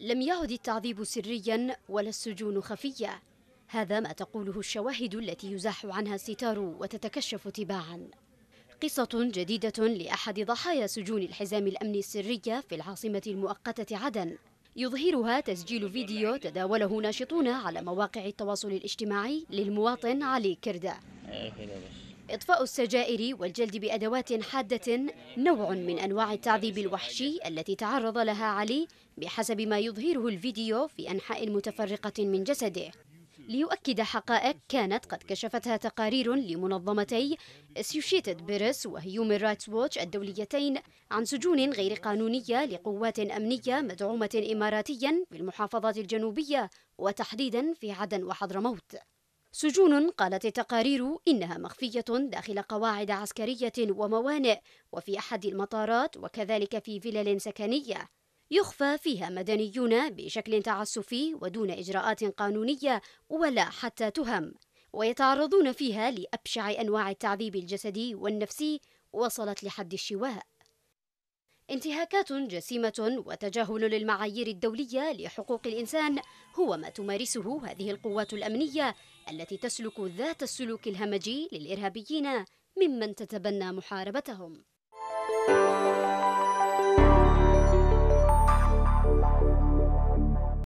لم يعد التعذيب سريا ولا السجون خفية هذا ما تقوله الشواهد التي يزاح عنها الستار وتتكشف تباعا قصة جديدة لأحد ضحايا سجون الحزام الأمني السرية في العاصمة المؤقتة عدن يظهرها تسجيل فيديو تداوله ناشطون على مواقع التواصل الاجتماعي للمواطن علي كردة آه، إطفاء السجائر والجلد بأدوات حادة نوع من أنواع التعذيب الوحشي التي تعرض لها علي بحسب ما يظهره الفيديو في أنحاء متفرقة من جسده ليؤكد حقائق كانت قد كشفتها تقارير لمنظمتي Associated بيرس وهيومن رايتس ووتش الدوليتين عن سجون غير قانونية لقوات أمنية مدعومة إماراتيا في المحافظات الجنوبية وتحديدا في عدن وحضرموت سجون قالت التقارير إنها مخفية داخل قواعد عسكرية وموانئ وفي أحد المطارات وكذلك في فلل سكنية يخفى فيها مدنيون بشكل تعسفي ودون إجراءات قانونية ولا حتى تهم ويتعرضون فيها لأبشع أنواع التعذيب الجسدي والنفسي وصلت لحد الشواء انتهاكات جسيمة وتجاهل للمعايير الدولية لحقوق الإنسان هو ما تمارسه هذه القوات الأمنية التي تسلك ذات السلوك الهمجي للإرهابيين ممن تتبنى محاربتهم.